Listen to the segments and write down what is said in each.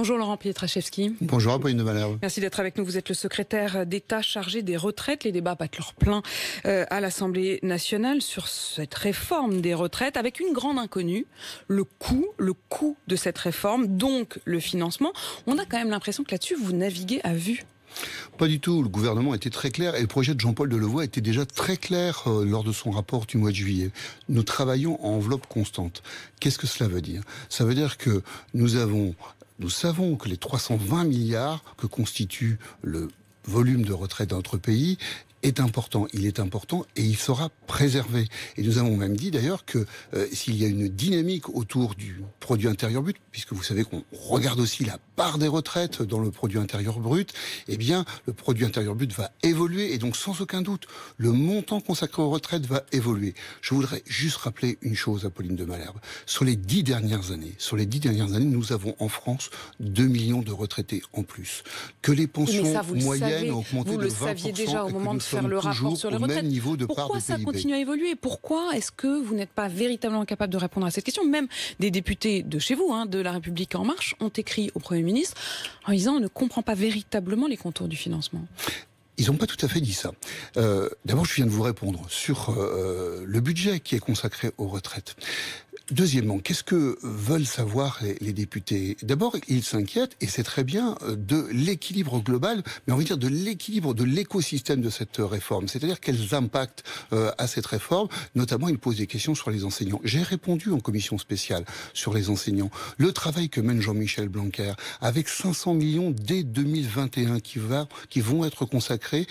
Bonjour Laurent Pietraszewski. Bonjour Apolline de Valère. Merci d'être avec nous. Vous êtes le secrétaire d'État chargé des retraites. Les débats battent leur plein euh, à l'Assemblée nationale sur cette réforme des retraites avec une grande inconnue, le coût, le coût de cette réforme, donc le financement. On a quand même l'impression que là-dessus, vous naviguez à vue. Pas du tout. Le gouvernement était très clair et le projet de Jean-Paul Delevoye était déjà très clair euh, lors de son rapport du mois de juillet. Nous travaillons en enveloppe constante. Qu'est-ce que cela veut dire Ça veut dire que nous avons nous savons que les 320 milliards que constitue le volume de retraite d'un autre pays est important. Il est important et il sera préservé. Et nous avons même dit d'ailleurs que euh, s'il y a une dynamique autour du produit intérieur brut, puisque vous savez qu'on regarde aussi la part des retraites dans le produit intérieur brut, eh bien le produit intérieur brut va évoluer et donc sans aucun doute le montant consacré aux retraites va évoluer. Je voudrais juste rappeler une chose à Pauline de Malherbe. Sur les dix dernières années, sur les dix dernières années, nous avons en France 2 millions de retraités en plus. Que les pensions moyennes ont augmenté de le 20% saviez déjà de sur Pourquoi ça continue à évoluer Pourquoi est-ce que vous n'êtes pas véritablement capable de répondre à cette question Même des députés de chez vous, hein, de La République En Marche, ont écrit au Premier ministre en disant on ne comprend pas véritablement les contours du financement. Ils n'ont pas tout à fait dit ça. Euh, d'abord, je viens de vous répondre sur euh, le budget qui est consacré aux retraites. Deuxièmement, qu'est-ce que veulent savoir les, députés D'abord, ils s'inquiètent, et c'est très bien, euh, de l'équilibre global, mais on va dire de l'équilibre de l'écosystème de cette euh, réforme, c'est-à-dire quels impacts a euh, à cette réforme. Notamment, ils posent des questions sur les enseignants. J'ai répondu en commission spéciale sur les enseignants. Le travail que mène Jean-Michel Blanquer, avec 500 millions dès 2021 qui, vont être consacrés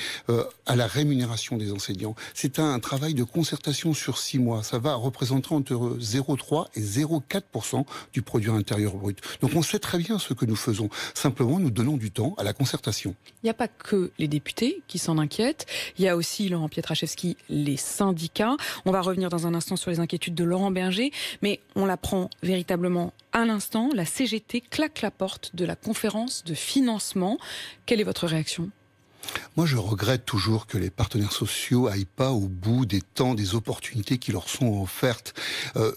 à la rémunération des enseignants, c'est un, travail de concertation sur six mois. Ça va représenter entre 0,3 et 0,4% du produit intérieur brut. Donc on sait très bien ce que nous faisons. Simplement, nous donnons du temps à la concertation. Il n'y a pas que les députés qui s'en inquiètent. Il y a aussi, Laurent Pietraszewski, les syndicats. On va revenir dans un instant sur les inquiétudes de Laurent Berger, mais on l'apprend véritablement à l'instant. La CGT claque la porte de la conférence de financement. Quelle est votre réaction moi, je regrette toujours que les partenaires sociaux aillent pas au bout des temps, des opportunités qui leur sont offertes. Euh,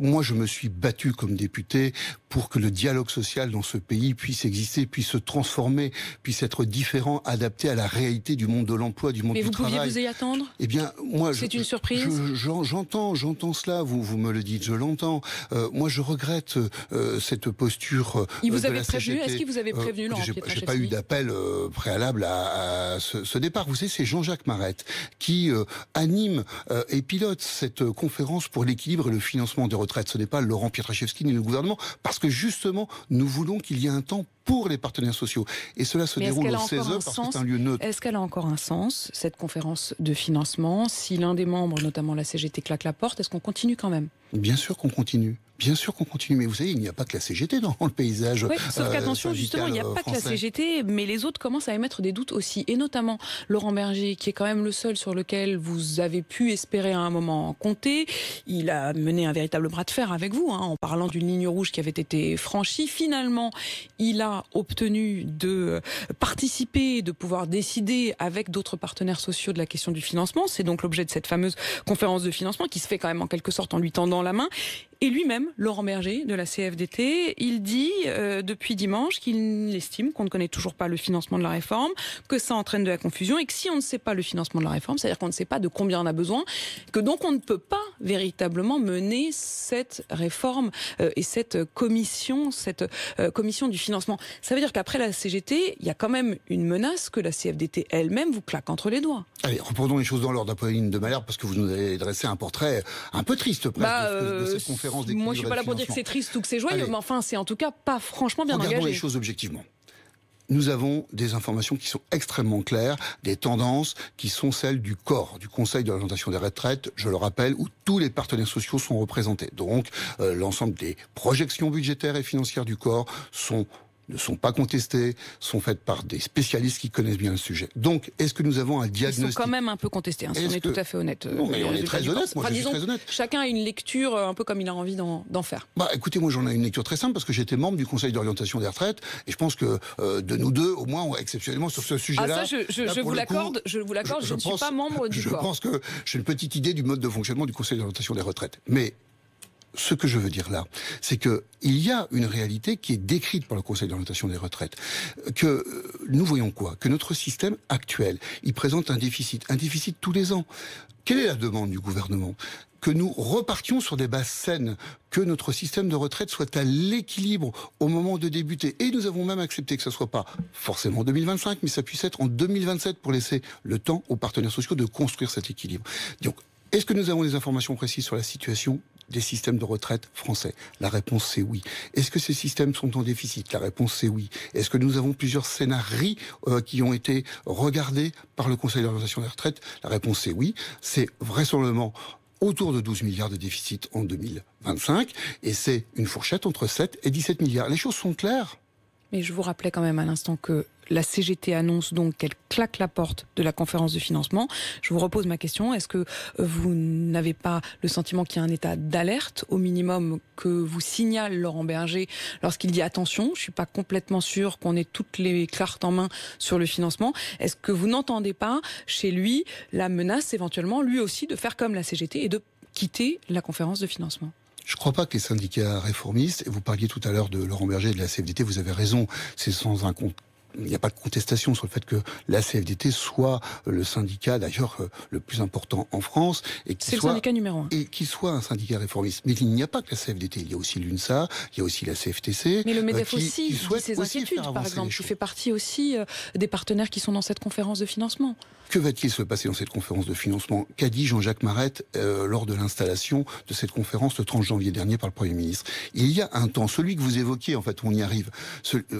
moi, je me suis battu comme député pour que le dialogue social dans ce pays puisse exister, puisse se transformer, puisse être différent, adapté à la réalité du monde de l'emploi, du monde du travail. Mais vous pouviez vous y attendre Eh bien, moi, c'est une surprise. J'entends, j'entends cela. Vous, vous me le dites, je l'entends. Euh, moi, je regrette euh, cette posture. Euh, Il vous de avait prévenu Est-ce qu'il vous avait prévenu Laurent n'ai pas eu d'appel préalable à, à ce, ce, départ. Vous savez, c'est Jean-Jacques Marette qui anime et pilote cette conférence pour l'équilibre et le financement des retraites. Ce n'est pas Laurent Pietraszewski ni le gouvernement, parce parce que justement, nous voulons qu'il y ait un temps pour les partenaires sociaux. Et cela se déroule en 16 heures parce que c'est un lieu neutre. Est-ce qu'elle a encore un sens, cette conférence de financement Si l'un des membres, notamment la CGT, claque la porte, est-ce qu'on continue quand même Bien sûr qu'on continue. Bien sûr qu'on continue, mais vous savez, il n'y a pas que la CGT dans le paysage. Oui, sauf euh, qu'attention, justement, il n'y a euh, pas que la CGT, mais les autres commencent à émettre des doutes aussi. Et notamment Laurent Berger, qui est quand même le seul sur lequel vous avez pu espérer à un moment compter. Il a mené un véritable bras de fer avec vous, hein, en parlant d'une ligne rouge qui avait été franchie. Finalement, il a obtenu de participer, de pouvoir décider avec d'autres partenaires sociaux de la question du financement. C'est donc l'objet de cette fameuse conférence de financement qui se fait quand même en quelque sorte en lui tendant la main. Et lui-même, Laurent Berger de la CFDT, il dit euh, depuis dimanche qu'il estime qu'on ne connaît toujours pas le financement de la réforme, que ça entraîne de la confusion et que si on ne sait pas le financement de la réforme, c'est-à-dire qu'on ne sait pas de combien on a besoin, que donc on ne peut pas véritablement mener cette réforme euh, et cette commission, cette euh, commission du financement. Ça veut dire qu'après la CGT, il y a quand même une menace que la CFDT elle-même vous claque entre les doigts. Allez, reprenons les choses dans l'ordre, Apolline de Malherbe, parce que vous nous avez dressé un portrait un peu triste presque, bah, de, cette euh, conférence des Moi, je suis pas là pour dire que c'est triste ou que c'est joyeux, mais enfin, c'est en tout cas pas franchement bien engagé. Regardons les choses objectivement nous avons des informations qui sont extrêmement claires, des tendances qui sont celles du corps, du Conseil de l'orientation des retraites, je le rappelle, où tous les partenaires sociaux sont représentés. Donc euh, l'ensemble des projections budgétaires et financières du corps sont ne sont pas contestées, sont faites par des spécialistes qui connaissent bien le sujet. Donc, est-ce que nous avons un diagnostic Ils sont quand même un peu contestés, hein, si on est tout à fait honnête. Euh, non, mais on est très honnête, moi, très honnête. Chacun a une lecture euh, un peu comme il a envie d'en faire. Bah, écoutez, moi, j'en ai une lecture très simple parce que j'étais membre du Conseil d'orientation des retraites et je pense que euh, de nous deux, au moins, exceptionnellement, sur ce sujet-là. Ah, ça, je, vous l'accorde, je vous l'accorde, je, ne suis pas membre du corps. Je pense que j'ai une petite idée du mode de fonctionnement du Conseil d'orientation des retraites. Mais ce que je veux dire là, c'est que il y a une réalité qui est décrite par le Conseil d'orientation des retraites. Que euh, nous voyons quoi Que notre système actuel, il présente un déficit, un déficit tous les ans. Quelle est la demande du gouvernement que nous repartions sur des bases saines, que notre système de retraite soit à l'équilibre au moment de débuter. Et nous avons même accepté que ce ne soit pas forcément en 2025, mais ça puisse être en 2027 pour laisser le temps aux partenaires sociaux de construire cet équilibre. Donc, est-ce que nous avons des informations précises sur la situation des systèmes de retraite français La réponse c'est oui. Est-ce que ces systèmes sont en déficit La réponse c'est oui. Est-ce que nous avons plusieurs scénarios euh, qui ont été regardés par le Conseil d'orientation des retraites La réponse c'est oui. C'est vraisemblablement autour de 12 milliards de déficit en 2025 et c'est une fourchette entre 7 et 17 milliards. Les choses sont claires. Mais je vous rappelais quand même à l'instant que la CGT annonce donc qu'elle claque la porte de la conférence de financement. Je vous repose ma question. Est-ce que euh, vous n'avez pas le sentiment qu'il y a un état d'alerte, au minimum, que vous signale Laurent Berger lorsqu'il dit attention, je ne suis pas complètement sûr qu'on ait toutes les cartes en main sur le financement. Est-ce que vous n'entendez pas chez lui la menace éventuellement, lui aussi, de faire comme la CGT et de quitter la conférence de financement je ne crois pas que les syndicats réformistes, et vous parliez tout à l'heure de Laurent Berger et de la CFDT, vous avez raison, c'est sans un compte il n'y a pas de contestation sur le fait que la CFDT soit euh, le syndicat d'ailleurs euh, le plus important en France et qu'il soit le syndicat numéro un. et qu'il soit un syndicat réformiste. Mais il n'y a pas que la CFDT, il y a aussi l'UNSA, il y a aussi la CFTC. Mais le euh, Medef aussi, qui ses aussi inquiétudes par exemple, qui fait partie aussi des partenaires qui sont dans cette conférence de financement. Que va-t-il se passer dans cette conférence de financement Qu'a dit Jean-Jacques Marette lors de l'installation de cette conférence le 30 janvier dernier par le Premier ministre Il y a un temps, celui que vous évoquiez en fait, on y arrive.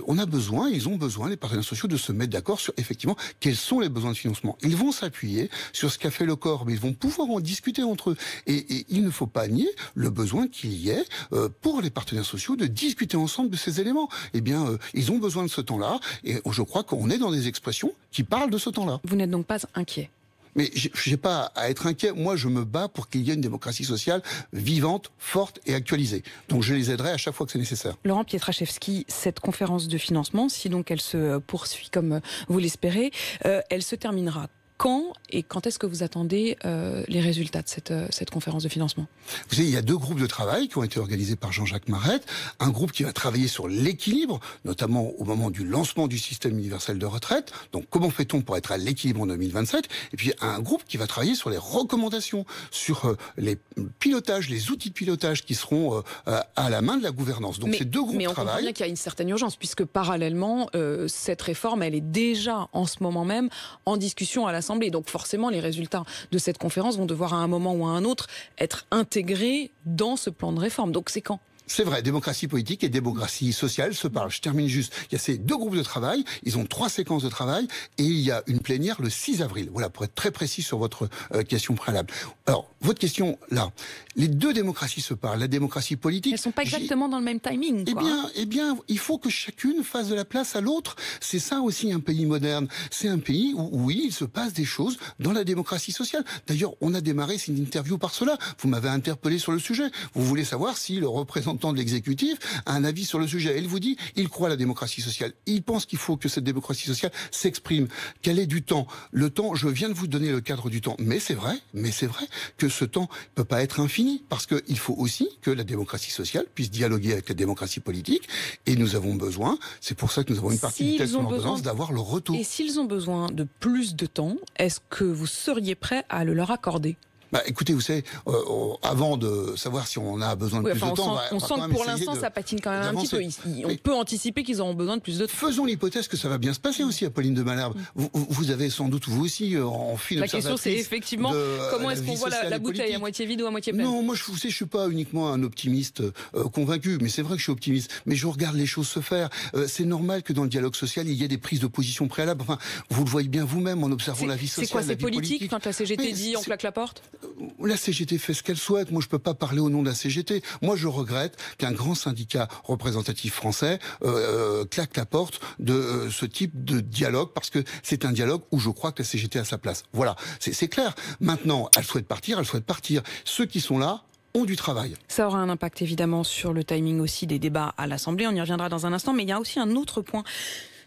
on a besoin, ils ont besoin les partenaires sociaux de se mettre d'accord sur effectivement quels sont les besoins de financement. Ils vont s'appuyer sur ce qu'a fait le corps, mais ils vont pouvoir en discuter entre eux. Et, il ne faut pas nier le besoin qu'il y ait euh, pour les partenaires sociaux de discuter ensemble de ces éléments. Eh bien, euh, ils ont besoin de ce temps-là, et je crois qu'on est dans des expressions qui parlent de ce temps-là. Vous n'êtes donc pas inquiet mais je n'ai pas à être inquiet. Moi, je me bats pour qu'il y ait une démocratie sociale vivante, forte et actualisée. Donc, je les aiderai à chaque fois que c'est nécessaire. Laurent Pietraszewski, cette conférence de financement, si donc elle se poursuit comme vous l'espérez, euh, elle se terminera quand et quand est-ce que vous attendez euh, les résultats de cette, euh, cette conférence de financement Vous savez, il y a deux groupes de travail qui ont été organisés par Jean-Jacques Marette. Un groupe qui va travailler sur l'équilibre, notamment au moment du lancement du système universel de retraite. Donc, comment fait-on pour être à l'équilibre en 2027 Et puis, un groupe qui va travailler sur les recommandations, sur euh, les pilotages, les outils de pilotage qui seront à la main de la gouvernance. Donc, mais, ces deux groupes de travail. Mais on bien qu'il y a une certaine urgence, puisque parallèlement, cette réforme, elle est déjà en ce moment même en discussion à la donc forcément, les résultats de cette conférence vont devoir à un moment ou à un autre être intégrés dans ce plan de réforme. Donc c'est quand c'est vrai, démocratie politique et démocratie sociale se parlent. Je termine juste. Il y a ces deux groupes de travail, ils ont trois séquences de travail et il y a une plénière le 6 avril. Voilà, pour être très précis sur votre euh, question préalable. Alors, votre question là, les deux démocraties se parlent, la démocratie politique. Elles sont pas exactement dans le même timing. Eh bien, hein. eh bien, il faut que chacune fasse de la place à l'autre. C'est ça aussi un pays moderne. C'est un pays où, oui, il se passe des choses dans la démocratie sociale. D'ailleurs, on a démarré cette interview par cela. Vous m'avez interpellé sur le sujet. Vous voulez savoir si le représentant temps de l'exécutif a un avis sur le sujet. Elle vous dit, il croit à la démocratie sociale. Il pense qu'il faut que cette démocratie sociale s'exprime, Quel est du temps. Le temps, je viens de vous donner le cadre du temps. Mais c'est vrai, mais c'est vrai que ce temps ne peut pas être infini parce qu'il faut aussi que la démocratie sociale puisse dialoguer avec la démocratie politique. Et nous avons besoin, c'est pour ça que nous avons une partie de du texte d'avoir le retour. Et s'ils ont besoin de plus de temps, est-ce que vous seriez prêt à le leur accorder bah, écoutez, vous savez, euh, avant de savoir si on a besoin de plus de temps, bah, on, sent que pour l'instant ça patine quand même un petit peu. on peut anticiper qu'ils auront besoin de plus de temps. Faisons l'hypothèse que ça va bien se passer aussi, Apolline de Malherbe. Mm. Vous, avez sans doute vous aussi euh, en fil. La question, c'est effectivement euh, comment est-ce qu'on voit la, bouteille à moitié vide ou à moitié pleine. Non, moi je vous sais, je suis pas uniquement un optimiste convaincu, mais c'est vrai que je suis optimiste. Mais je regarde les choses se faire. c'est normal que dans le dialogue social, il y ait des prises de position préalables. Enfin, vous le voyez bien vous-même en observant la vie sociale. C'est quoi, c'est politique, Quand la CGT dit on claque la porte la CGT fait ce qu'elle souhaite. Moi, je peux pas parler au nom de la CGT. Moi, je regrette qu'un grand syndicat représentatif français euh, euh, claque la porte de euh, ce type de dialogue parce que c'est un dialogue où je crois que la CGT a sa place. Voilà, c'est clair. Maintenant, elle souhaite partir, elle souhaite partir. Ceux qui sont là, ont du travail. Ça aura un impact évidemment sur le timing aussi des débats à l'Assemblée, on y reviendra dans un instant, mais il y a aussi un autre point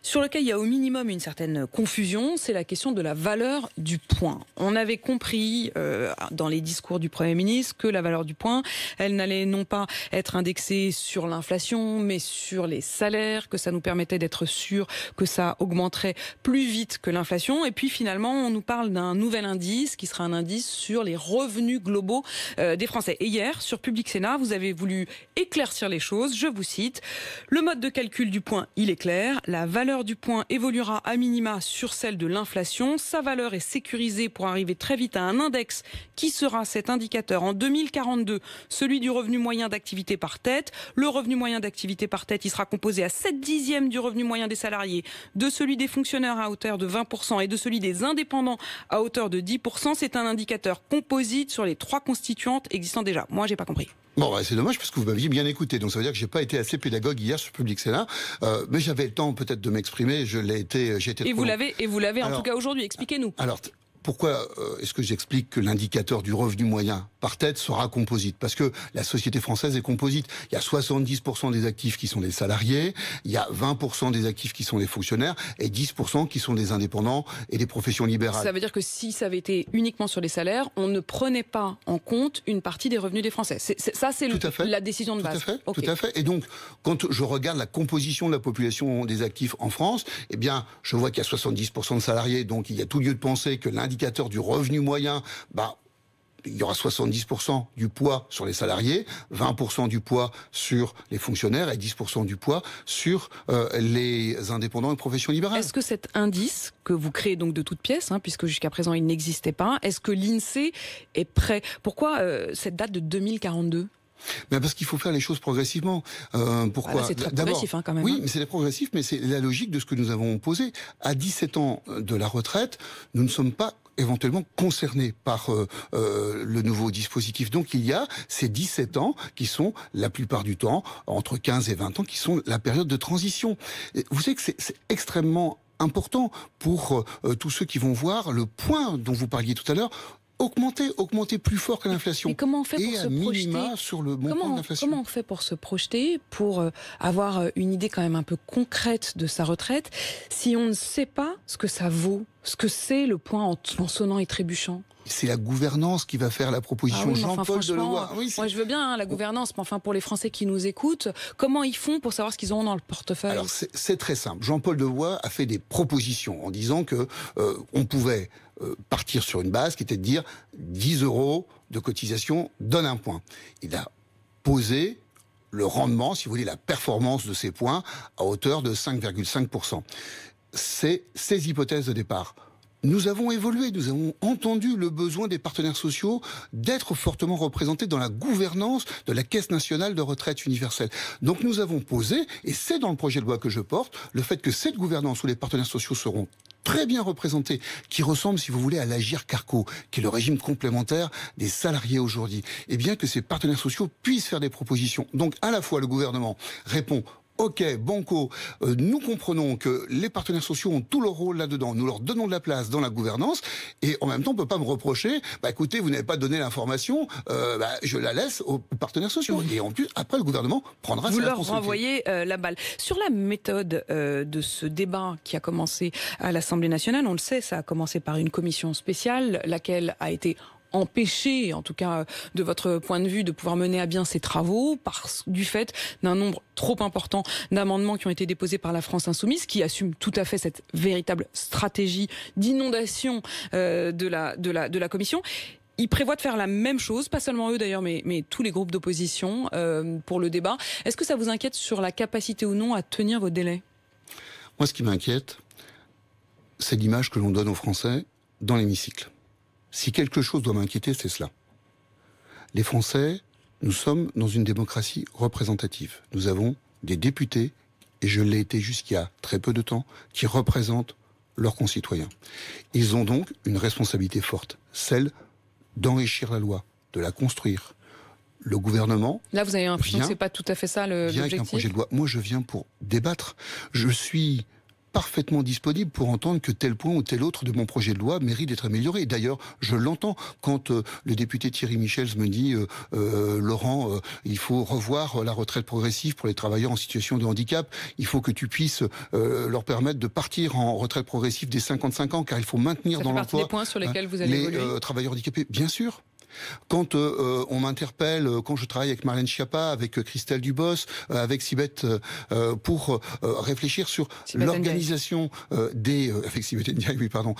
sur lequel il y a au minimum une certaine confusion, c'est la question de la valeur du point. On avait compris euh, dans les discours du Premier ministre que la valeur du point, elle n'allait non pas être indexée sur l'inflation, mais sur les salaires, que ça nous permettait d'être sûr que ça augmenterait plus vite que l'inflation. Et puis finalement, on nous parle d'un nouvel indice qui sera un indice sur les revenus globaux euh, des Français. Et hier, sur Public Sénat, vous avez voulu éclaircir les choses. Je vous cite, le mode de calcul du point, il est clair, la valeur du point évoluera à minima sur celle de l'inflation. Sa valeur est sécurisée pour arriver très vite à un index qui sera cet indicateur en 2042, celui du revenu moyen d'activité par tête. Le revenu moyen d'activité par tête, il sera composé à 7 dixièmes du revenu moyen des salariés, de celui des fonctionnaires à hauteur de 20% et de celui des indépendants à hauteur de 10%. C'est un indicateur composite sur les trois constituantes existant déjà. Moi, j'ai pas compris. Bon, bah, c'est dommage parce que vous m'aviez bien écouté, donc ça veut dire que j'ai pas été assez pédagogue hier sur Public Sénat, euh, mais j'avais le temps peut-être de m'exprimer. Je l'ai été, j'ai été. Et vous l'avez, et vous l'avez en tout cas aujourd'hui. Expliquez-nous. Alors, pourquoi euh, est-ce que j'explique que l'indicateur du revenu moyen par tête sera composite Parce que la société française est composite. Il y a 70% des actifs qui sont des salariés, il y a 20% des actifs qui sont des fonctionnaires et 10% qui sont des indépendants et des professions libérales. Ça veut dire que si ça avait été uniquement sur les salaires, on ne prenait pas en compte une partie des revenus des Français. c'est ça, c'est la décision de base. à fait. Tout à fait. Et donc, quand je regarde la composition de la population des actifs en France, eh bien, je vois qu'il y a 70% de salariés, donc il y a tout lieu de penser que l'indicateur Indicateur du revenu moyen, bah, il y aura 70% du poids sur les salariés, 20% du poids sur les fonctionnaires et 10% du poids sur euh, les indépendants et professions libérales. Est-ce que cet indice que vous créez donc de toutes pièces, hein, puisque jusqu'à présent il n'existait pas, est-ce que l'INSEE est prêt Pourquoi euh, cette date de 2042 parce qu'il faut faire les choses progressivement. Euh, pourquoi bah C'est progressif hein, quand même. Oui, hein. mais c'est progressif, mais c'est la logique de ce que nous avons posé. À 17 ans euh, de la retraite, nous ne sommes pas éventuellement concernés par euh, euh le nouveau dispositif. Donc il y a ces 17 ans qui sont la plupart du temps, entre 15 et 20 ans, qui sont la période de transition. vous savez que c'est extrêmement important pour tous ceux qui vont voir le point dont vous parliez tout à l'heure augmenter, augmenter plus fort que l'inflation. Et comment on fait pour se projeter sur le comment, on, comment on fait pour se projeter, pour euh, avoir euh, une idée quand même un peu concrète de sa retraite, si on ne sait pas ce que ça vaut, ce que c'est le point en, sonnant et trébuchant c'est la gouvernance qui va faire la proposition. Ah Jean-Paul moi, je veux bien hein, la gouvernance, mais enfin, pour les Français qui nous écoutent, comment ils font pour savoir ce qu'ils ont dans le portefeuille c'est très simple. Jean-Paul Delevoye a fait des propositions en disant que euh, on pouvait euh, partir sur une base qui était de dire 10 euros de cotisation donne un point. Il a posé le rendement, si vous voulez, la performance de ces points à hauteur de 5,5%. C'est ces hypothèses de départ. Nous avons évolué, nous avons entendu le besoin des partenaires sociaux d'être fortement représentés dans la gouvernance de la Caisse nationale de retraite universelle. Donc nous avons posé, et c'est dans le projet de loi que je porte, le fait que cette gouvernance où les partenaires sociaux seront très bien représenté, qui ressemble, si vous voulez, à l'Agir Carco, qui est le régime complémentaire des salariés aujourd'hui. Et bien que ces partenaires sociaux puissent faire des propositions. Donc, à la fois, le gouvernement répond Ok, Banco, euh, nous comprenons que les partenaires sociaux ont tout leur rôle là-dedans. Nous leur donnons de la place dans la gouvernance et en même temps, on ne peut pas me reprocher, bah écoutez, vous n'avez pas donné l'information, euh, bah, je la laisse aux partenaires sociaux. Et en plus, après, le gouvernement prendra vous leur renvoyez euh, la balle. Sur la méthode de ce débat qui a commencé à l'Assemblée nationale, on le sait, ça a commencé par une commission spéciale, laquelle a été Empêcher, en tout cas de votre point de vue, de pouvoir mener à bien ces travaux du fait d'un nombre trop important d'amendements qui ont été déposés par la France insoumise, qui assume tout à fait cette véritable stratégie d'inondation euh, de, la, de la Commission. Ils prévoient de faire la même chose, pas seulement eux d'ailleurs, mais, tous les groupes d'opposition euh, pour le débat. Est-ce que ça vous inquiète sur la capacité ou non à tenir vos délais Moi, ce qui m'inquiète, c'est l'image que l'on donne aux Français dans l'hémicycle. Si quelque chose doit m'inquiéter, c'est cela. Les Français, nous sommes dans une démocratie représentative. Nous avons des députés, et je l'ai été jusqu'à très peu de temps, qui représentent leurs concitoyens. Ils ont donc une responsabilité forte, celle d'enrichir la loi, de la construire. Le gouvernement. Là, vous avez l'impression que c'est pas tout à fait ça le. Vient projet Moi, je viens pour débattre. Je suis parfaitement disponible pour entendre que tel point ou tel autre de mon projet de loi mérite d'être amélioré. D'ailleurs, je l'entends quand euh, le député Thierry Michels me dit euh, euh, Laurent, il faut revoir la retraite progressive pour les travailleurs en situation de handicap. Il faut que tu puisses leur permettre de partir en retraite progressive dès 55 ans, car il faut maintenir dans l'emploi hein, les, les travailleurs handicapés. Bien sûr, quand euh, euh, on m'interpelle, euh, quand je travaille avec Marlène Schiappa, avec Christelle Dubos, avec Sibeth, pour réfléchir sur l'organisation des... avec oui, pardon.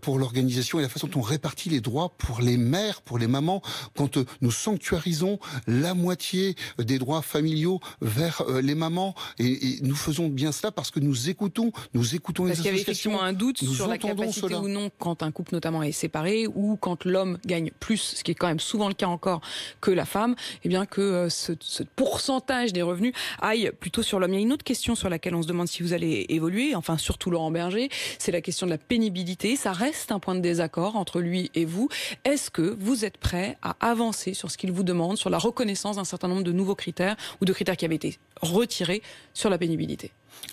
pour l'organisation et la façon dont on répartit les droits pour les mères, pour les mamans, quand nous sanctuarisons la moitié des droits familiaux vers les mamans. Et, nous faisons bien cela parce que nous écoutons, nous écoutons les associations. Parce qu'il y avait effectivement un doute sur la capacité ou non quand un couple notamment est séparé ou quand l'homme gagne plus, ce qui c'est quand même souvent le cas encore que la femme, eh bien que euh, ce, ce pourcentage des revenus aille plutôt sur l'homme. Il y a une autre question sur laquelle on se demande si vous allez évoluer, enfin surtout Laurent Berger, c'est la question de la pénibilité. Ça reste un point de désaccord entre lui et vous. Est-ce que vous êtes prêt à avancer sur ce qu'il vous demande, sur la reconnaissance d'un certain nombre de nouveaux critères ou de critères qui avaient été retirés sur la pénibilité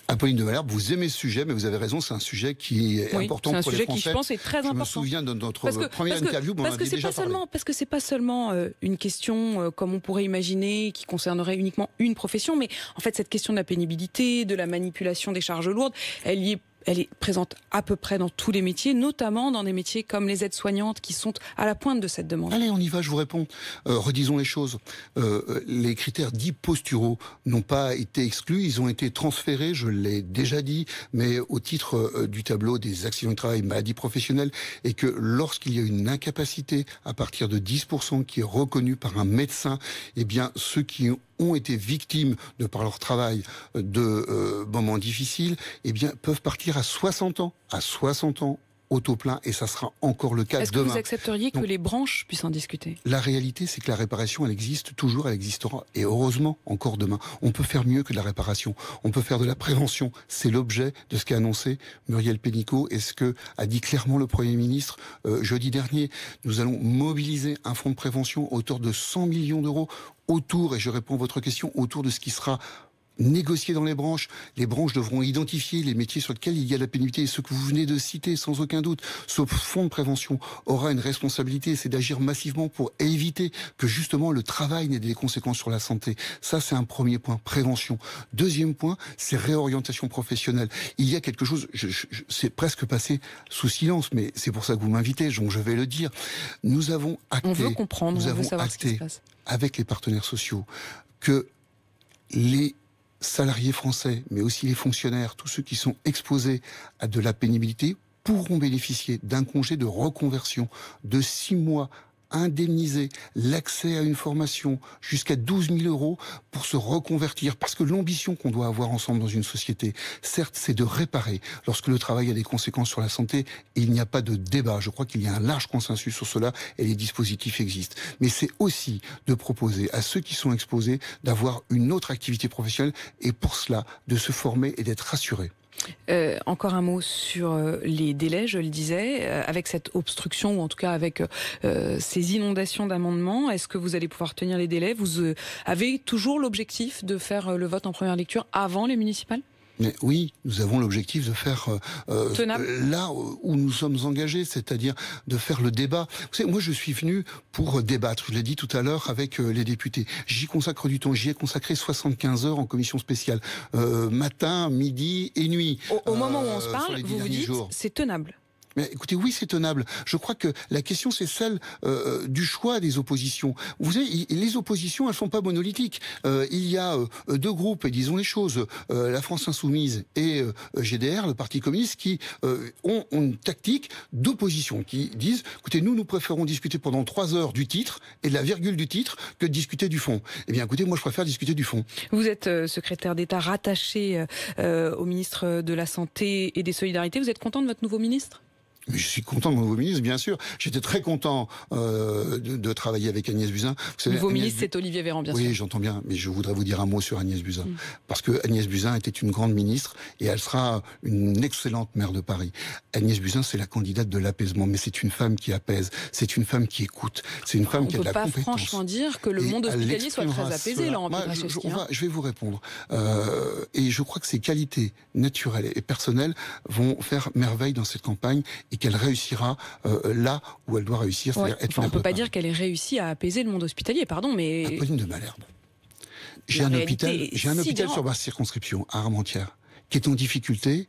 Apolline de Malherbe, vous aimez ce sujet, mais vous avez raison, c'est un sujet qui est important pour Français. Qui, je pense, est très important. me souviens de notre parce que, première interview, parce que, c'est pas seulement parce que c'est pas seulement euh, une question euh, comme on pourrait imaginer qui concernerait uniquement une profession, mais en fait cette question de la pénibilité, de la manipulation des charges lourdes, elle y est elle est présente à peu près dans tous les métiers, notamment dans des métiers comme les aides-soignantes qui sont à la pointe de cette demande. Allez, on y va, je vous réponds. Euh, redisons les choses. Euh, les critères dits posturaux n'ont pas été exclus, ils ont été transférés, je l'ai déjà dit, mais au titre euh, du tableau des accidents de travail, maladies professionnelles, et que lorsqu'il y a une incapacité à partir de 10% qui est reconnue par un médecin, eh bien, ceux qui ont ont été victimes de par leur travail euh, de euh, moments difficiles, eh bien peuvent partir à 60 ans, à 60 ans au plein et ça sera encore le cas Est-ce Est-ce que vous accepteriez que les branches puissent en discuter La réalité, c'est que la réparation, elle existe toujours, elle existera et heureusement encore demain. On peut faire mieux que de la réparation. On peut faire de la prévention. C'est l'objet de ce qu'a annoncé Muriel Pénicaud et ce que a dit clairement le Premier ministre euh, jeudi dernier. Nous allons mobiliser un fonds de prévention autour de 100 millions d'euros autour, et je réponds à votre question, autour de ce qui sera négocier dans les branches. Les branches devront identifier les métiers sur lesquels il y a la pénibilité. Et ce que vous venez de citer, sans aucun doute, ce fonds de prévention aura une responsabilité, c'est d'agir massivement pour éviter que justement le travail n'ait des conséquences sur la santé. Ça, c'est un premier point, prévention. Deuxième point, c'est réorientation professionnelle. Il y a quelque chose, je, c'est presque passé sous silence, mais c'est pour ça que vous m'invitez, donc je vais le dire. Nous avons acté, on veut comprendre, nous avons acté avec les partenaires sociaux que les salariés français, mais aussi les fonctionnaires, tous ceux qui sont exposés à de la pénibilité, pourront bénéficier d'un congé de reconversion de six mois indemniser l'accès à une formation jusqu'à 12 000 euros pour se reconvertir. Parce que l'ambition qu'on doit avoir ensemble dans une société, certes, c'est de réparer lorsque le travail a des conséquences sur la santé. il n'y a pas de débat. Je crois qu'il y a un large consensus sur cela et les dispositifs existent. Mais c'est aussi de proposer à ceux qui sont exposés d'avoir une autre activité professionnelle et pour cela de se former et d'être rassurés. Euh, encore un mot sur euh, les délais, je le disais, euh, avec cette obstruction ou en tout cas avec ces inondations d'amendements, est-ce que vous allez pouvoir tenir les délais Vous avez toujours l'objectif de faire le vote en première lecture avant les municipales mais oui, nous avons l'objectif de faire euh, euh, euh, là où nous sommes engagés, c'est-à-dire de faire le débat. moi je suis venu pour débattre, je l'ai dit tout à l'heure avec les députés. J'y consacre du temps, j'y ai consacré 75 heures en commission spéciale, matin, midi et nuit. Au, moment où on se parle, vous vous dites c'est tenable écoutez, oui, c'est tenable. Je crois que la question, c'est celle euh, euh, du choix des oppositions. Vous savez, les oppositions, elles ne sont pas monolithiques. Euh, il y a deux groupes, disons les choses, la France insoumise et GDR, le Parti communiste, qui ont, ont, une tactique d'opposition, qui disent, écoutez, nous, nous préférons discuter pendant trois heures du titre et de la virgule du titre que de discuter du fond. Eh bien, écoutez, moi, je préfère discuter du fond. Vous êtes secrétaire d'État rattaché au ministre de la Santé et des Solidarités. Vous êtes content de votre nouveau ministre mais je suis content de mon nouveau ministre, bien sûr. J'étais très content euh, de, travailler avec Agnès Buzyn. Le Nouveau ministre, c'est Olivier Véran, bien sûr. Oui, j'entends bien, mais je voudrais vous dire un mot sur Agnès Buzyn. Mm. Parce que Agnès Buzyn était une grande ministre et elle sera une excellente maire de Paris. Agnès Buzyn, c'est la candidate de l'apaisement, mais c'est une femme qui apaise, c'est une femme qui écoute, c'est une femme qui a de la compétence. On peut pas franchement dire que le monde hospitalier soit très apaisé, là, en je, je, hein. je vais vous répondre. Euh, et je crois que ses qualités naturelles et personnelles vont faire merveille dans cette campagne et qu'elle réussira euh, là où elle doit réussir, On ne peut pas dire qu'elle ait réussi à apaiser le monde hospitalier, pardon, mais... Apolline de Malherbe. J'ai un hôpital, j'ai un hôpital sur ma circonscription, à Armentières, qui est en difficulté.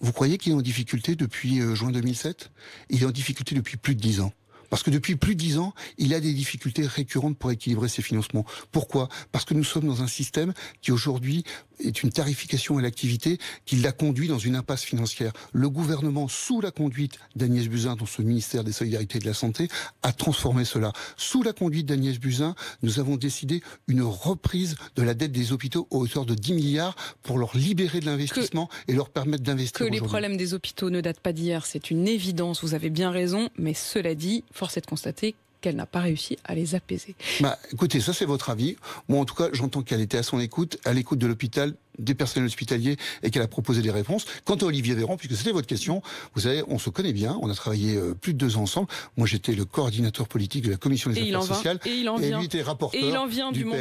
Vous croyez qu'il est en difficulté depuis euh, juin 2007 Il est en difficulté depuis plus de dix ans. Parce que depuis plus de dix ans, il a des difficultés récurrentes pour équilibrer ses financements. Pourquoi Parce que nous sommes dans un système qui aujourd'hui est une tarification à l'activité qui l'a conduit dans une impasse financière. Le gouvernement, sous la conduite d'Agnès Buzyn, dans ce ministère des Solidarités et de la Santé, a transformé cela. Sous la conduite d'Agnès Buzyn, nous avons décidé une reprise de la dette des hôpitaux à hauteur de 10 milliards pour leur libérer de l'investissement et leur permettre d'investir. Que les problèmes des hôpitaux ne datent pas d'hier, c'est une évidence, vous avez bien raison, mais cela dit, force est de constater qu'elle n'a pas réussi à les apaiser. Bah, écoutez, ça c'est votre avis. Moi en tout cas, j'entends qu'elle était à son écoute, à l'écoute de l'hôpital, des personnels hospitaliers et qu'elle a proposé des réponses. Quant à Olivier Véran, puisque c'était votre question, vous savez, on se connaît bien, on a travaillé euh, plus de deux ans ensemble. Moi j'étais le coordinateur politique de la commission des affaires sociales et, il en vient. du, monde,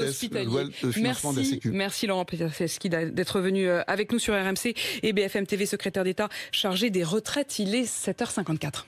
hospitalier. merci, de la merci Laurent d'être venu euh, avec nous sur RMC et BFM TV secrétaire d'État chargé des retraites. Il est 7h54.